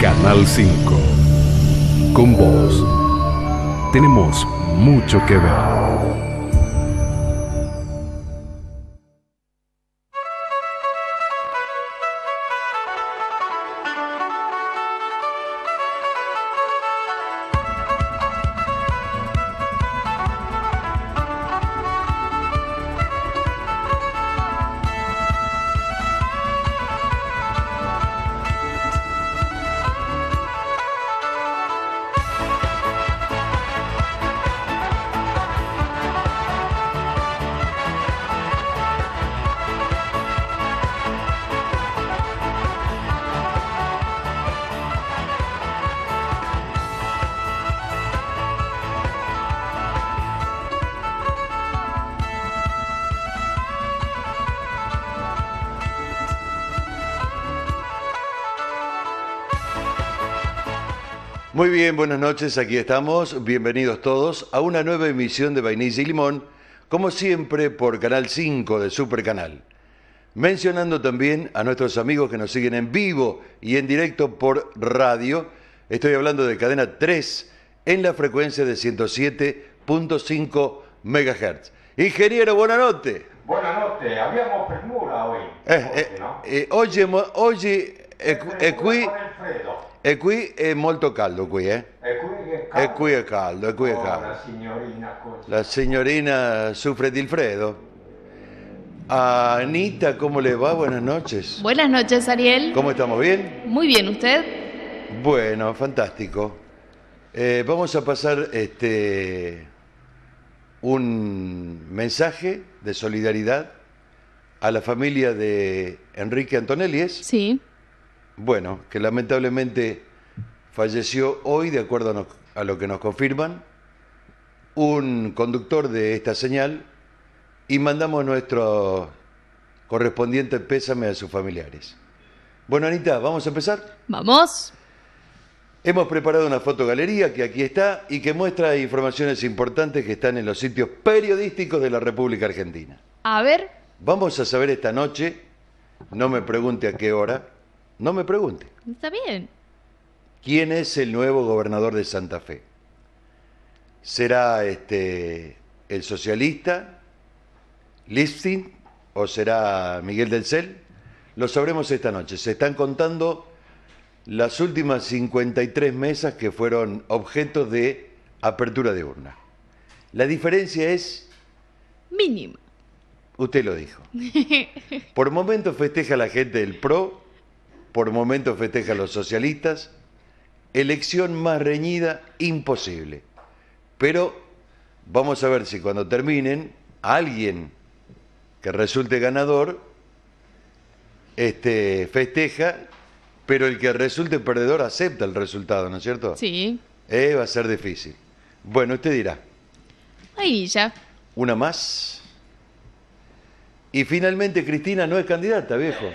Canal 5. Con vos tenemos mucho que ver. Muy bien, buenas noches, aquí estamos. Bienvenidos todos a una nueva emisión de Vainilla y Limón, como siempre por Canal 5 de Super Canal. Mencionando también a nuestros amigos que nos siguen en vivo y en directo por radio, estoy hablando de cadena 3 en la frecuencia de 107.5 MHz. Ingeniero, buenas noches. Buenas noches, habíamos premura hoy. Eh, eh, eh, oye, oye, este e qui molto caldo qui, eh? E qui es caldo. E qui e oh, caldo, la señorina. sufre di Anita, ¿cómo le va? Buenas noches. Buenas noches, Ariel. ¿Cómo estamos? ¿Bien? Muy bien, ¿usted? Bueno, fantástico. Eh, vamos a pasar este un mensaje de solidaridad a la familia de Enrique Antonelli. Sí bueno, que lamentablemente falleció hoy, de acuerdo a, lo que nos confirman, un conductor de esta señal y mandamos nuestro correspondiente pésame a sus familiares. Bueno, Anita, ¿vamos a empezar? Vamos. Hemos preparado una fotogalería que aquí está y que muestra informaciones importantes que están en los sitios periodísticos de la República Argentina. A ver. Vamos a saber esta noche, no me pregunte a qué hora, no me pregunte. Está bien. ¿Quién es el nuevo gobernador de Santa Fe? ¿Será este el socialista Listing o será Miguel del Lo sabremos esta noche. Se están contando las últimas 53 mesas que fueron objeto de apertura de urna. La diferencia es mínima. Usted lo dijo. Por momentos festeja la gente del PRO por momentos festeja a los socialistas, elección más reñida imposible. Pero vamos a ver si cuando terminen, alguien que resulte ganador este, festeja, pero el que resulte perdedor acepta el resultado, ¿no es cierto? Sí. Eh, va a ser difícil. Bueno, usted dirá. Ahí ya. Una más. Y finalmente Cristina no es candidata, viejo.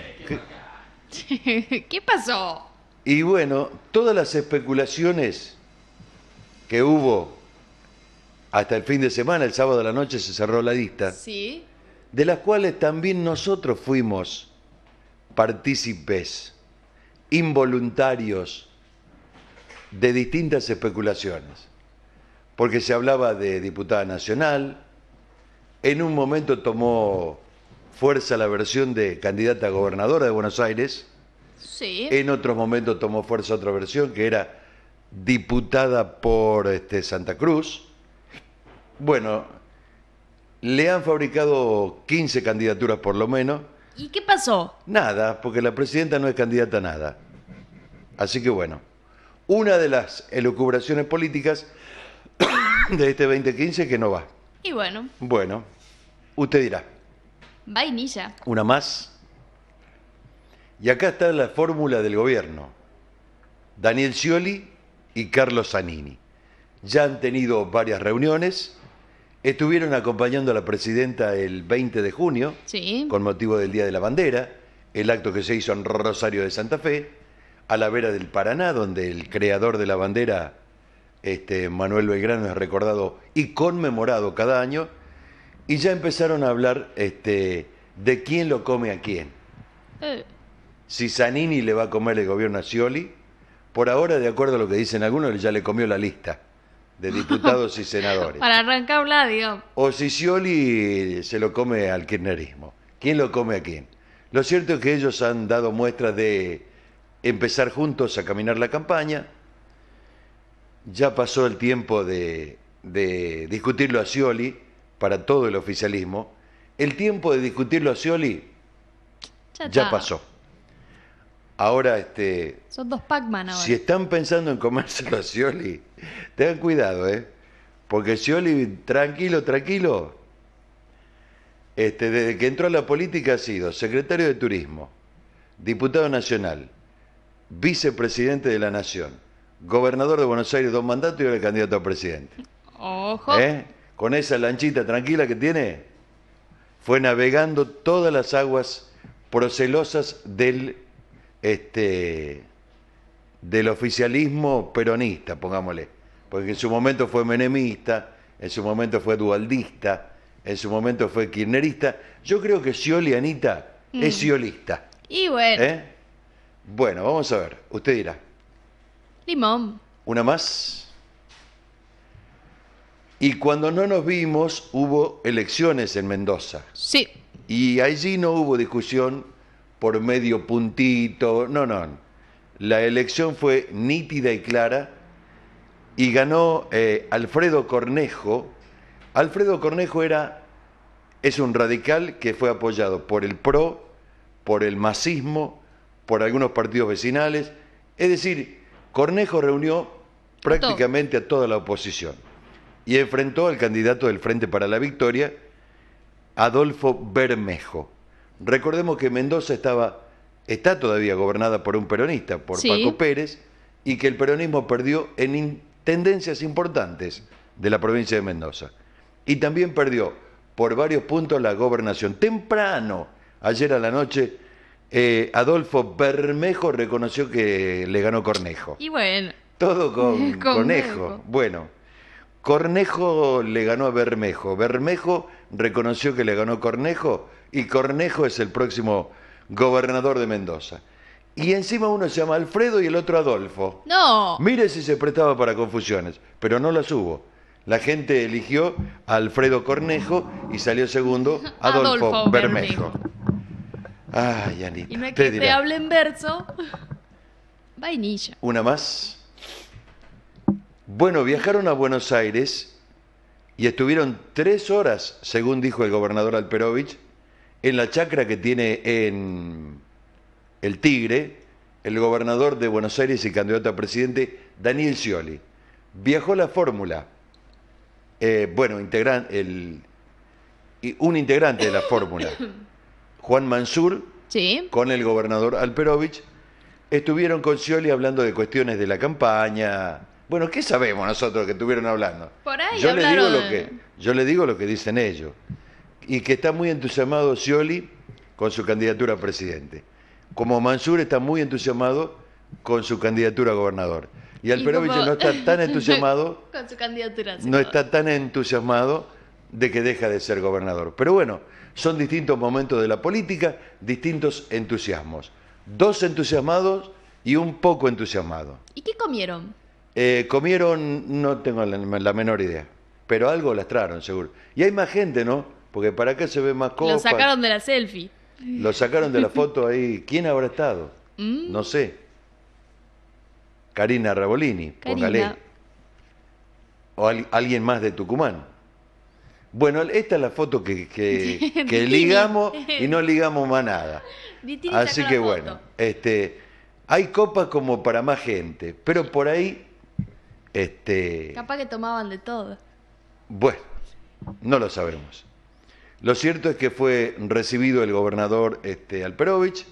¿Qué pasó? Y bueno, todas las especulaciones que hubo hasta el fin de semana, el sábado de la noche se cerró la lista, ¿Sí? de las cuales también nosotros fuimos partícipes involuntarios de distintas especulaciones, porque se hablaba de diputada nacional, en un momento tomó fuerza la versión de candidata a gobernadora de Buenos Aires. Sí. En otros momentos tomó fuerza otra versión que era diputada por este, Santa Cruz. Bueno, le han fabricado 15 candidaturas por lo menos. ¿Y qué pasó? Nada, porque la presidenta no es candidata a nada. Así que bueno, una de las elucubraciones políticas de este 2015 que no va. Y bueno. Bueno, usted dirá. Vainilla. Una más. Y acá está la fórmula del gobierno. Daniel Scioli y Carlos Zanini. Ya han tenido varias reuniones. Estuvieron acompañando a la presidenta el 20 de junio, con motivo del Día de la Bandera, el acto que se hizo en Rosario de Santa Fe, a la vera del Paraná, donde el creador de la bandera, este, Manuel Belgrano, es recordado y conmemorado cada año. Y ya empezaron a hablar este, de quién lo come a quién. Eh. Si Zanini le va a comer el gobierno a Scioli, por ahora, de acuerdo a lo que dicen algunos, ya le comió la lista de diputados y senadores. Para arrancar Vladio. O si Scioli se lo come al kirchnerismo. ¿Quién lo come a quién? Lo cierto es que ellos han dado muestras de empezar juntos a caminar la campaña. Ya pasó el tiempo de, de discutirlo a Scioli para todo el oficialismo, el tiempo de discutirlo a Scioli ya, pasó. Ahora, este. Son dos Pacman ahora. Si están pensando en comérselo a Scioli, tengan cuidado, ¿eh? Porque Scioli, tranquilo, tranquilo. Este, desde que entró a la política ha sido secretario de Turismo, diputado nacional, vicepresidente de la Nación, gobernador de Buenos Aires, dos mandatos y ahora candidato a presidente. Ojo. ¿Eh? con esa lanchita tranquila que tiene, fue navegando todas las aguas procelosas del, este, del oficialismo peronista, pongámosle, porque en su momento fue menemista, en su momento fue dualdista, en su momento fue kirnerista. Yo creo que Scioli, Anita, mm. es ciolista. Y bueno. ¿Eh? Bueno, vamos a ver, usted dirá. Limón. ¿Una más? Y cuando no nos vimos, hubo elecciones en Mendoza. Sí. Y allí no hubo discusión por medio puntito, no, no. La elección fue nítida y clara y ganó eh, Alfredo Cornejo. Alfredo Cornejo era, es un radical que fue apoyado por el PRO, por el masismo, por algunos partidos vecinales. Es decir, Cornejo reunió prácticamente a toda la oposición y enfrentó al candidato del Frente para la Victoria, Adolfo Bermejo. Recordemos que Mendoza estaba, está todavía gobernada por un peronista, por Paco Pérez, y que el peronismo perdió en tendencias importantes de la provincia de Mendoza. Y también perdió por varios puntos la gobernación. Temprano, ayer a la noche, eh, Adolfo Bermejo reconoció que le ganó Cornejo. Y bueno. Todo con, Cornejo. Bueno. Cornejo le ganó a Bermejo, Bermejo reconoció que le ganó Cornejo y Cornejo es el próximo gobernador de Mendoza. Y encima uno se llama Alfredo y el otro Adolfo. No. Mire si se prestaba para confusiones, pero no las hubo. La gente eligió a Alfredo Cornejo y salió segundo Adolfo, Bermejo. Ay, Anita. Y que te hable en verso. Vainilla. Una más. Bueno, viajaron a Buenos Aires y estuvieron tres horas, según dijo el gobernador Alperovich, en la chacra que tiene en El Tigre el gobernador de Buenos Aires y candidato a presidente, Daniel Scioli. Viajó la fórmula. Eh, bueno, el, un integrante de la fórmula, Juan Mansur, con el gobernador Alperovich, estuvieron con Scioli hablando de cuestiones de la campaña, bueno, ¿qué sabemos nosotros que estuvieron hablando? Por ahí yo le digo lo que Yo le digo lo que dicen ellos. Y que está muy entusiasmado Scioli con su candidatura a presidente. Como Mansur está muy entusiasmado con su candidatura a gobernador. Y Alperovich no está tan entusiasmado. con su candidatura. No está tan entusiasmado de que deja de ser gobernador. Pero bueno, son distintos momentos de la política, distintos entusiasmos. Dos entusiasmados y un poco entusiasmado. ¿Y qué comieron? Eh, comieron, no tengo la, menor idea, pero algo lastraron seguro. Y hay más gente, ¿no? Porque para acá se ve más copas. Lo sacaron de la selfie. Lo sacaron de la foto ahí. ¿Quién habrá estado? Mm. No sé. Karina Rabolini, póngale. O alguien más de Tucumán. Bueno, esta es la foto que, ligamos y no ligamos más nada. Así que bueno, este, hay copas como para más gente, pero por ahí este, Capaz que tomaban de todo. Bueno, no lo sabemos. Lo cierto es que fue recibido el gobernador este, Alperovich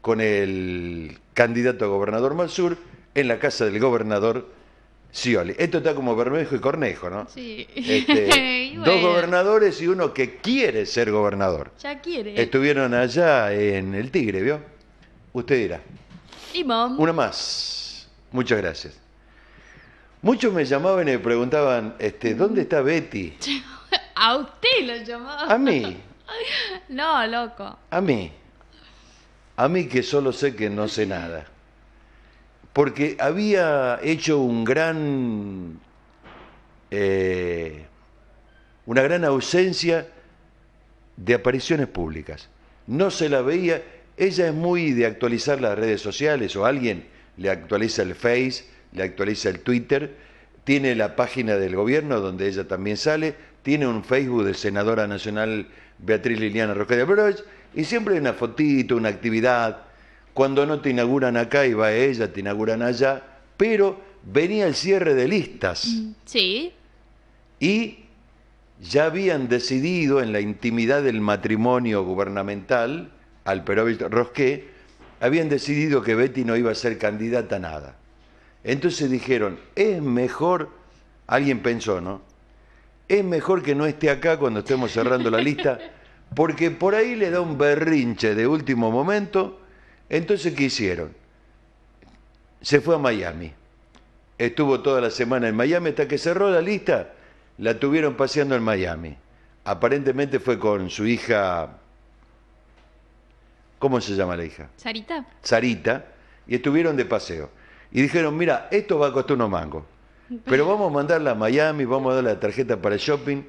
con el candidato a gobernador Mansur en la casa del gobernador sioli Esto está como Bermejo y Cornejo, ¿no? Sí. Este, dos gobernadores y uno que quiere ser gobernador. Ya quiere. Estuvieron allá en el Tigre, ¿vio? Usted dirá. Y Una más. Muchas gracias. Muchos me llamaban y me preguntaban, este, ¿dónde está Betty? A usted lo llamaba. A mí. No, loco. A mí. A mí que solo sé que no sé nada. Porque había hecho un gran. Eh, una gran ausencia de apariciones públicas. No se la veía. Ella es muy de actualizar las redes sociales o alguien le actualiza el Face le actualiza el Twitter, tiene la página del gobierno donde ella también sale, tiene un Facebook de senadora nacional Beatriz Liliana de y siempre hay una fotito, una actividad. Cuando no te inauguran acá y va ella, te inauguran allá, pero venía el cierre de listas. Mm, sí. Y ya habían decidido en la intimidad del matrimonio gubernamental, al Perovich Rosqué, habían decidido que Betty no iba a ser candidata a nada. Entonces dijeron, es mejor, alguien pensó, ¿no? Es mejor que no esté acá cuando estemos cerrando la lista, porque por ahí le da un berrinche de último momento. Entonces, ¿qué hicieron? Se fue a Miami. Estuvo toda la semana en Miami hasta que cerró la lista. La tuvieron paseando en Miami. Aparentemente fue con su hija ¿Cómo se llama la hija? Sarita. Sarita, y estuvieron de paseo y dijeron, mira, esto va a costar unos mangos, pero vamos a mandarla a Miami, vamos a dar la tarjeta para el shopping,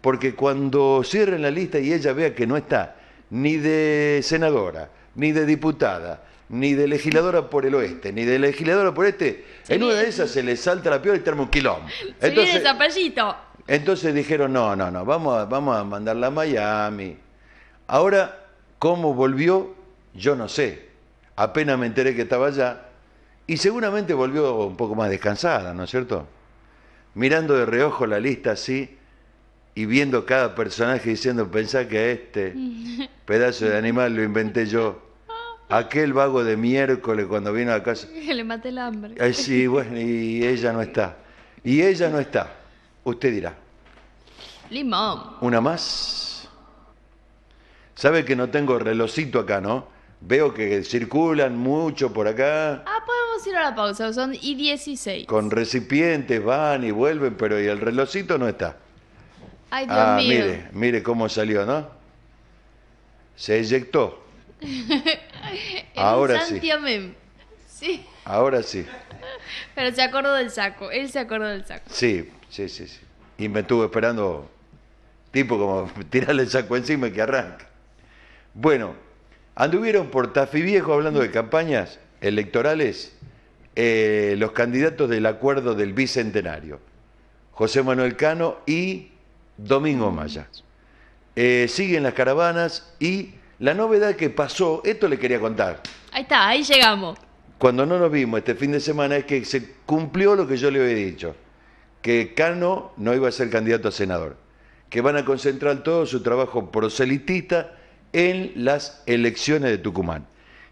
porque cuando cierren la lista y ella vea que no está ni de senadora, ni de diputada, ni de legisladora por el oeste, ni de legisladora por este, en una de esas se le salta la piola y termina un quilón. Entonces, entonces dijeron, no, no, no, vamos vamos a mandarla a Miami. Ahora, ¿cómo volvió? Yo no sé. Apenas me enteré que estaba allá, y seguramente volvió un poco más descansada, ¿no es cierto? Mirando de reojo la lista así y viendo cada personaje diciendo, pensá que este pedazo de animal lo inventé yo. Aquel vago de miércoles cuando vino a casa. Le maté el hambre. Eh, sí, bueno, y ella no está. Y ella no está. Usted dirá. Limón. Una más. Sabe que no tengo relojito acá, ¿no? Veo que circulan mucho por acá. Ah, vamos ir a la pausa, son y 16. Con recipientes van y vuelven, pero y el relojito no está. Ay, ah, Dios Mire, mire cómo salió, ¿no? Se eyectó. Ahora sí. Ahora sí. Pero se acordó del saco, él se acordó del saco. Sí, sí, sí, sí. Y me estuvo esperando, tipo como tirarle el saco encima y que arranca. Bueno, anduvieron por Tafi Viejo hablando de campañas electorales eh, los candidatos del acuerdo del Bicentenario, José Manuel Cano y Domingo Mayas eh, siguen las caravanas y la novedad que pasó, esto le quería contar. Ahí está, ahí llegamos. Cuando no nos vimos este fin de semana es que se cumplió lo que yo le había dicho, que Cano no iba a ser candidato a senador, que van a concentrar todo su trabajo proselitista en las elecciones de Tucumán.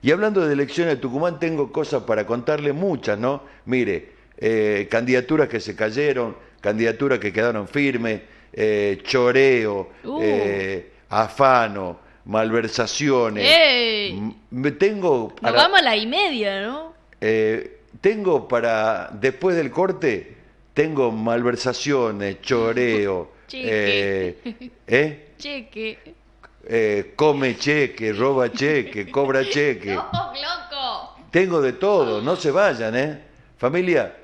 Y hablando de elecciones de Tucumán, tengo cosas para contarle muchas, ¿no? Mire, eh, candidaturas que se cayeron, candidaturas que quedaron firmes, eh, choreo, uh. eh, afano, malversaciones. Me Tengo para, vamos a la y media, ¿no? tengo para, después del corte, tengo malversaciones, choreo. Cheque. ¿Eh? Cheque. Eh, come cheque, roba cheque, cobra cheque. loco! Tengo de todo, no se vayan, ¿eh? Familia,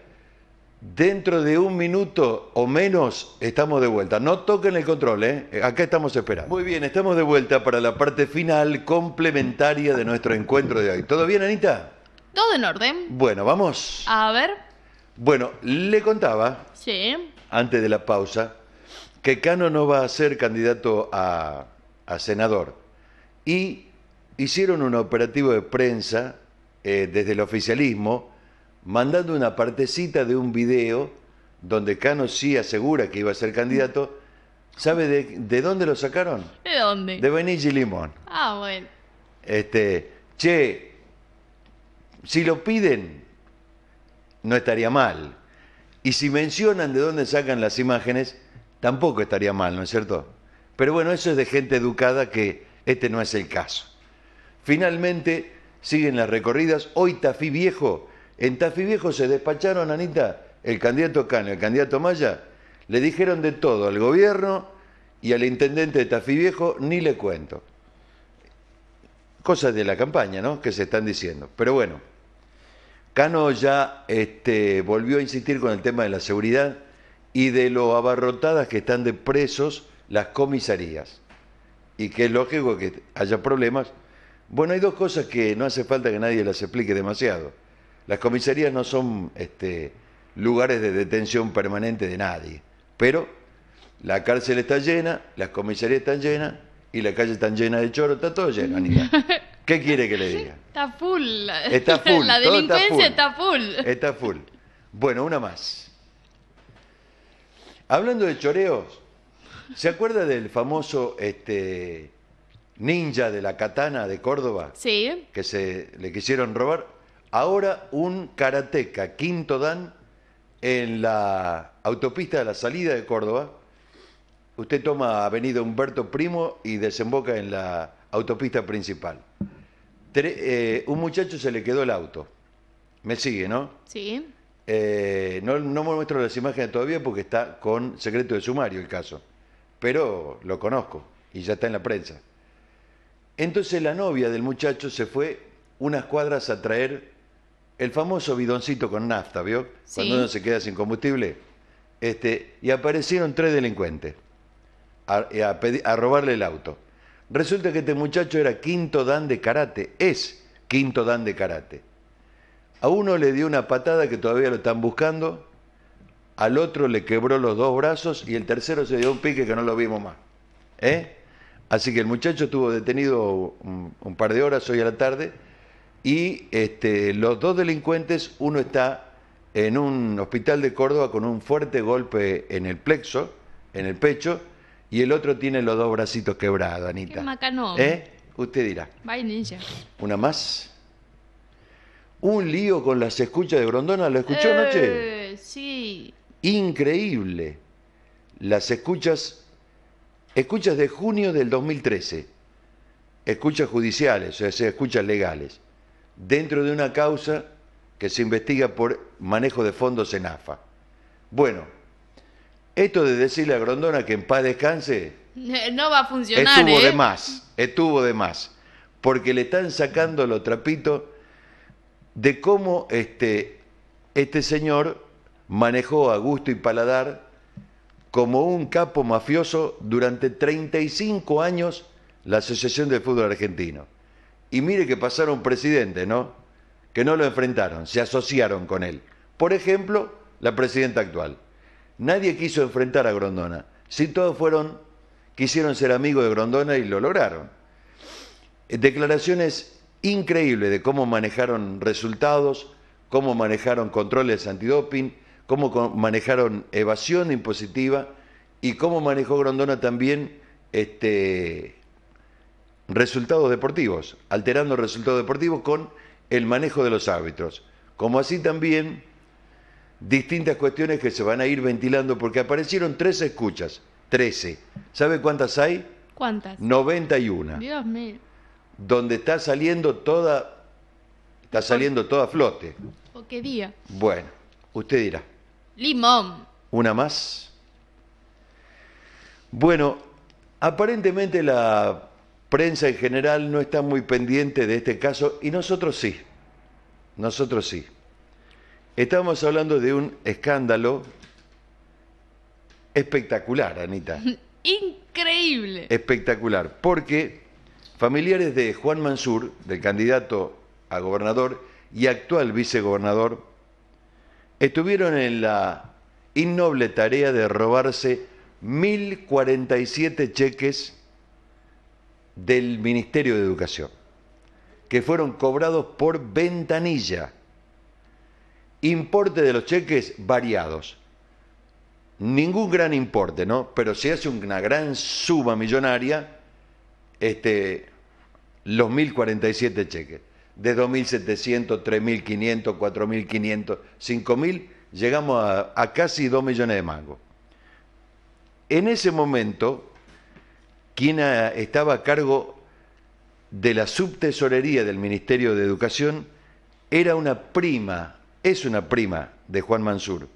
dentro de un minuto o menos estamos de vuelta. No toquen el control, ¿eh? ¿eh? Acá estamos esperando. Muy bien, estamos de vuelta para la parte final complementaria de nuestro encuentro de hoy. ¿Todo bien, Anita? Todo en orden. Bueno, vamos. A ver. Bueno, le contaba. Sí. Antes de la pausa, que Cano no va a ser candidato a a senador. Y hicieron un operativo de prensa eh, desde el oficialismo, mandando una partecita de un video donde Cano sí asegura que iba a ser candidato. ¿Sabe de, dónde lo sacaron? ¿De dónde? De y Limón. Ah, bueno. Este, che, si lo piden, no estaría mal. Y si mencionan de dónde sacan las imágenes, tampoco estaría mal, ¿no es cierto? Pero bueno, eso es de gente educada que este no es el caso. Finalmente, siguen las recorridas. Hoy Tafí Viejo, en Tafí Viejo se despacharon, Anita, el candidato Cano, el candidato Maya, le dijeron de todo al gobierno y al intendente de Tafí Viejo, ni le cuento. Cosas de la campaña, ¿no? Que se están diciendo. Pero bueno, Cano ya este, volvió a insistir con el tema de la seguridad y de lo abarrotadas que están de presos las comisarías. Y que es lógico que haya problemas. Bueno, hay dos cosas que no hace falta que nadie las explique demasiado. Las comisarías no son este, lugares de detención permanente de nadie, pero la cárcel está llena, las comisarías están llenas y la calle está llena de choro, está todo lleno, Anita. ¿Qué quiere que le diga? Está full. Está full. La delincuencia está full. Está full. Bueno, una más. Hablando de choreos, ¿Se acuerda del famoso este, ninja de la katana de Córdoba? Sí. Que se le quisieron robar. Ahora un karateca, quinto dan, en la autopista de la salida de Córdoba. Usted toma Avenida Humberto Primo y desemboca en la autopista principal. Eh, un muchacho se le quedó el auto. Me sigue, ¿no? Sí. Eh, no, no muestro las imágenes todavía porque está con secreto de sumario el caso pero lo conozco y ya está en la prensa. Entonces la novia del muchacho se fue unas cuadras a traer el famoso bidoncito con nafta, ¿vio? Cuando uno se queda sin combustible. Este, y aparecieron tres delincuentes a, eh, a robarle el auto. Resulta que este muchacho era quinto dan de karate, es quinto dan de karate. A uno le dio una patada que todavía lo están buscando, al otro le quebró los dos brazos y el tercero se dio un pique que no lo vimos más. ¿Eh? Así que el muchacho estuvo detenido un, par de horas hoy a la tarde y este, los dos delincuentes, uno está en un hospital de Córdoba con un fuerte golpe en el plexo, en el pecho, y el otro tiene los dos bracitos quebrados, Anita. Qué ¿Eh? Usted dirá. ninja. ¿Una más? Un lío con las escuchas de Grondona, ¿lo escuchó anoche? Eh, sí, increíble. Las escuchas, escuchas de junio del 2013, escuchas judiciales, o sea, escuchas legales, dentro de una causa que se investiga por manejo de fondos en AFA. Bueno, esto de decirle a Grondona que en paz descanse. No va a funcionar. Estuvo de ¿eh? más, estuvo de más. Porque le están sacando los trapitos de cómo este, este señor manejó a gusto y paladar como un capo mafioso durante 35 años la Asociación de Fútbol Argentino. Y mire que pasaron presidentes, ¿no? Que no lo enfrentaron, se asociaron con él. Por ejemplo, la presidenta actual. Nadie quiso enfrentar a Grondona. Si todos fueron, quisieron ser amigos de Grondona y lo lograron. Declaraciones increíbles de cómo manejaron resultados, cómo manejaron controles antidoping, cómo manejaron evasión impositiva y cómo manejó Grondona también este, resultados deportivos, alterando resultados deportivos con el manejo de los árbitros. Como así también distintas cuestiones que se van a ir ventilando porque aparecieron 13 escuchas, 13. ¿Sabe cuántas hay? ¿Cuántas? 91. Dios mío. Donde está saliendo toda está saliendo toda flote. ¿O qué día? Bueno, usted dirá. Limón. Una más. Bueno, aparentemente la prensa en general no está muy pendiente de este caso y nosotros sí. Nosotros sí. Estamos hablando de un escándalo espectacular, Anita. Increíble. Espectacular, porque familiares de Juan Mansur, del candidato a gobernador y actual vicegobernador estuvieron en la innoble tarea de robarse 1.047 cheques del Ministerio de Educación, que fueron cobrados por ventanilla. Importe de los cheques variados. Ningún gran importe, ¿no? Pero si hace una gran suma millonaria, este, los 1.047 cheques de 2.700, 3.500, 4.500, 5.000, llegamos a, casi 2 millones de mangos. En ese momento, quien ah, estaba a cargo de la subtesorería del Ministerio de Educación era una prima, es una prima de Juan Mansur,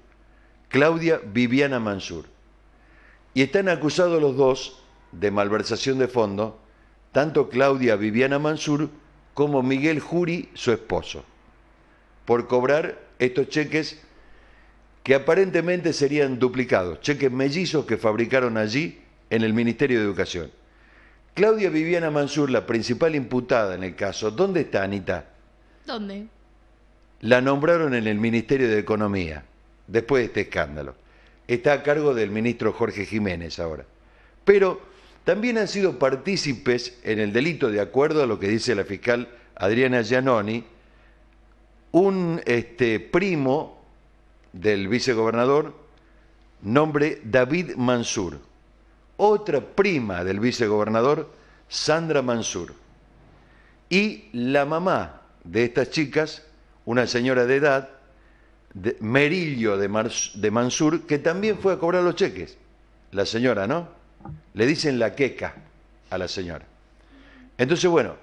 Claudia Viviana Mansur. Y están acusados los dos de malversación de fondo, tanto Claudia Viviana Mansur como Miguel Jury, su esposo, por cobrar estos cheques que aparentemente serían duplicados, cheques mellizos que fabricaron allí en el Ministerio de Educación. Claudia Viviana Mansur, la principal imputada en el caso, ¿dónde está Anita? ¿Dónde? La nombraron en el Ministerio de Economía, después de este escándalo. Está a cargo del ministro Jorge Jiménez ahora. Pero también han sido partícipes en el delito, de acuerdo a lo que dice la fiscal Adriana Giannoni, un este, primo del vicegobernador, nombre David Mansur, otra prima del vicegobernador, Sandra Mansur, y la mamá de estas chicas, una señora de edad, Merillo de, de Mansur, que también fue a cobrar los cheques, la señora, ¿no? Le dicen la queca a la señora. Entonces, bueno,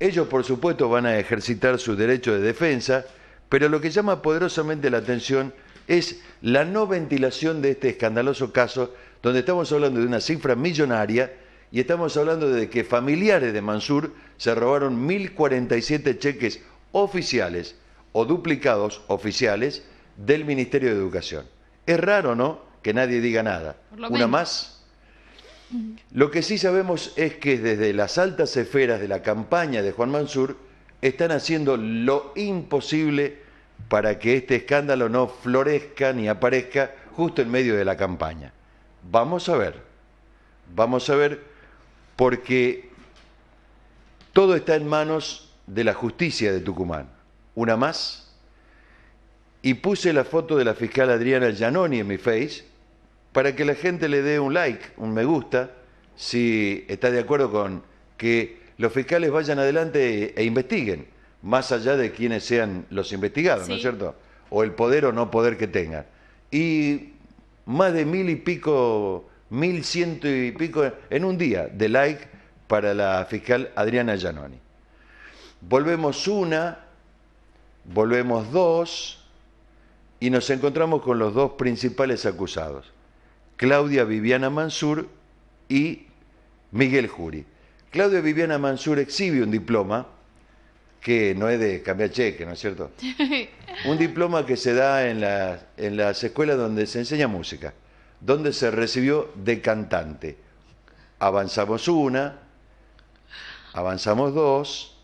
ellos por supuesto van a ejercitar su derecho de defensa, pero lo que llama poderosamente la atención es la no ventilación de este escandaloso caso, donde estamos hablando de una cifra millonaria y estamos hablando de que familiares de Mansur se robaron 1.047 cheques oficiales o duplicados oficiales del Ministerio de Educación. Es raro, ¿no? Que nadie diga nada. Una más lo que sí sabemos es que desde las altas esferas de la campaña de Juan Mansur están haciendo lo imposible para que este escándalo no florezca ni aparezca justo en medio de la campaña. Vamos a ver, vamos a ver, porque todo está en manos de la justicia de Tucumán. Una más. Y puse la foto de la fiscal Adriana Giannoni en mi face para que la gente le dé un like, un me gusta, si está de acuerdo con que los fiscales vayan adelante e, investiguen, más allá de quienes sean los investigados, ¿no es cierto? O el poder o no poder que tengan. Y más de mil y pico, mil ciento y pico en un día de like para la fiscal Adriana Giannoni. Volvemos una, volvemos dos y nos encontramos con los dos principales acusados. Claudia Viviana Mansur y Miguel Jury. Claudia Viviana Mansur exhibe un diploma que no es de cambiar cheque, ¿no es cierto? un diploma que se da en, la, en las escuelas donde se enseña música, donde se recibió de cantante. Avanzamos una, avanzamos dos,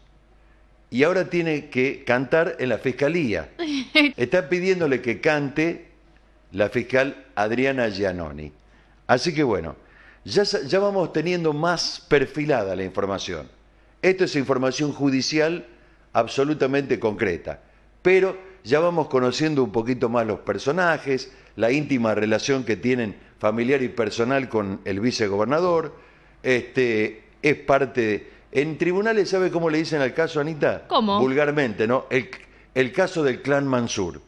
y ahora tiene que cantar en la fiscalía. Está pidiéndole que cante la fiscal Adriana Giannoni. Así que bueno, ya, ya vamos teniendo más perfilada la información. Esto es información judicial absolutamente concreta, pero ya vamos conociendo un poquito más los personajes, la íntima relación que tienen familiar y personal con el vicegobernador, este, es parte... en tribunales, ¿sabe cómo le dicen al caso, Anita? ¿Cómo? Vulgarmente, ¿no? El, el caso del clan Mansur.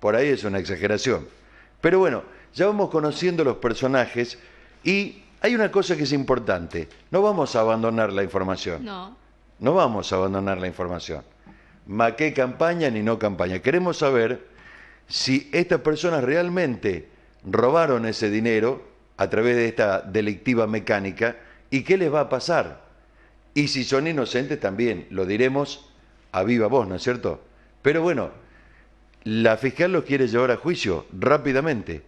Por ahí es una exageración. Pero bueno, ya vamos conociendo los personajes y hay una cosa que es importante. No vamos a abandonar la información. No. No vamos a abandonar la información. Ma campaña ni no campaña. Queremos saber si estas personas realmente robaron ese dinero a través de esta delictiva mecánica y qué les va a pasar. Y si son inocentes también, lo diremos a viva voz, ¿no es cierto? Pero bueno, la fiscal los quiere llevar a juicio rápidamente,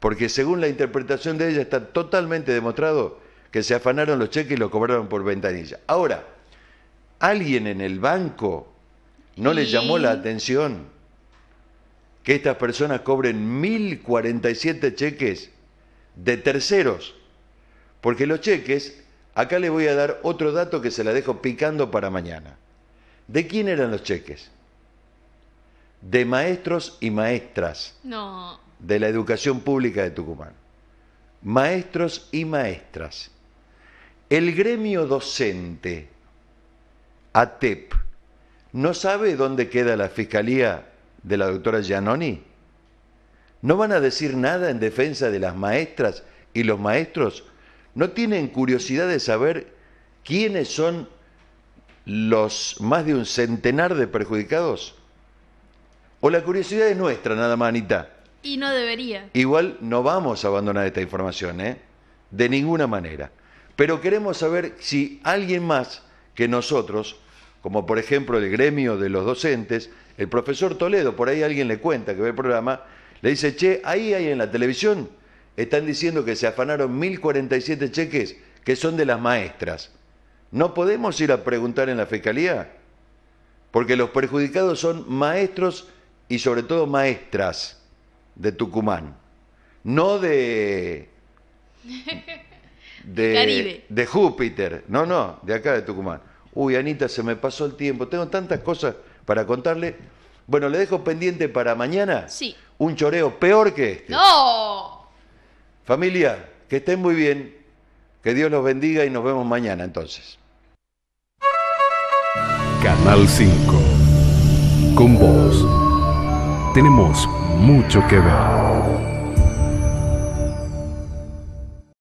porque según la interpretación de ella está totalmente demostrado que se afanaron los cheques y los cobraron por ventanilla. Ahora, alguien en el banco no le llamó la atención que estas personas cobren 1.047 cheques de terceros, porque los cheques, acá les voy a dar otro dato que se la dejo picando para mañana. ¿De quién eran los cheques? de maestros y maestras de la educación pública de Tucumán. Maestros y maestras. El gremio docente, ATEP, ¿no sabe dónde queda la fiscalía de la doctora Giannoni? ¿No van a decir nada en defensa de las maestras y los maestros? ¿No tienen curiosidad de saber quiénes son los más de un centenar de perjudicados? O la curiosidad es nuestra, nada más, Anita. Y no debería. Igual no vamos a abandonar esta información, ¿eh? De ninguna manera. Pero queremos saber si alguien más que nosotros, como por ejemplo el gremio de los docentes, el profesor Toledo, por ahí alguien le cuenta que ve el programa, le dice, che, ahí, hay en la televisión están diciendo que se afanaron 1.047 cheques que son de las maestras. ¿No podemos ir a preguntar en la fiscalía? Porque los perjudicados son maestros y sobre todo maestras de Tucumán, no de... De, de Júpiter, no, no, de acá de Tucumán. Uy, Anita, se me pasó el tiempo, tengo tantas cosas para contarle. Bueno, le dejo pendiente para mañana sí. un choreo peor que este. ¡No! Familia, que estén muy bien, que Dios los bendiga y nos vemos mañana entonces. Canal 5, con vos tenemos mucho que ver.